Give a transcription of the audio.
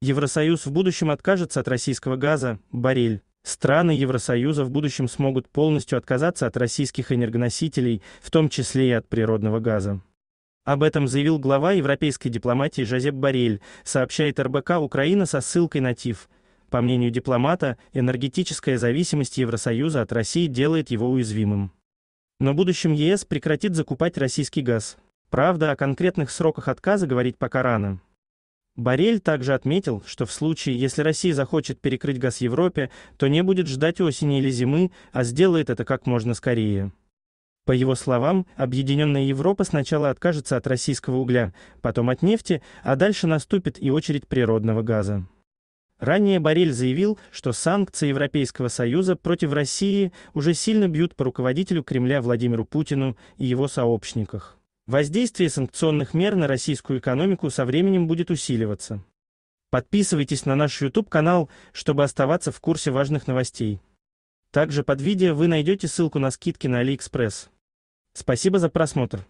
Евросоюз в будущем откажется от российского газа, барель. Страны Евросоюза в будущем смогут полностью отказаться от российских энергоносителей, в том числе и от природного газа. Об этом заявил глава европейской дипломатии Жозеп Барель, сообщает РБК Украина со ссылкой на ТИФ. По мнению дипломата, энергетическая зависимость Евросоюза от России делает его уязвимым. Но в будущем ЕС прекратит закупать российский газ. Правда, о конкретных сроках отказа говорить пока рано. Барель также отметил, что в случае, если Россия захочет перекрыть газ Европе, то не будет ждать осени или зимы, а сделает это как можно скорее. По его словам, Объединенная Европа сначала откажется от российского угля, потом от нефти, а дальше наступит и очередь природного газа. Ранее Барель заявил, что санкции Европейского Союза против России уже сильно бьют по руководителю Кремля Владимиру Путину и его сообщниках. Воздействие санкционных мер на российскую экономику со временем будет усиливаться. Подписывайтесь на наш YouTube-канал, чтобы оставаться в курсе важных новостей. Также под видео вы найдете ссылку на скидки на AliExpress. Спасибо за просмотр.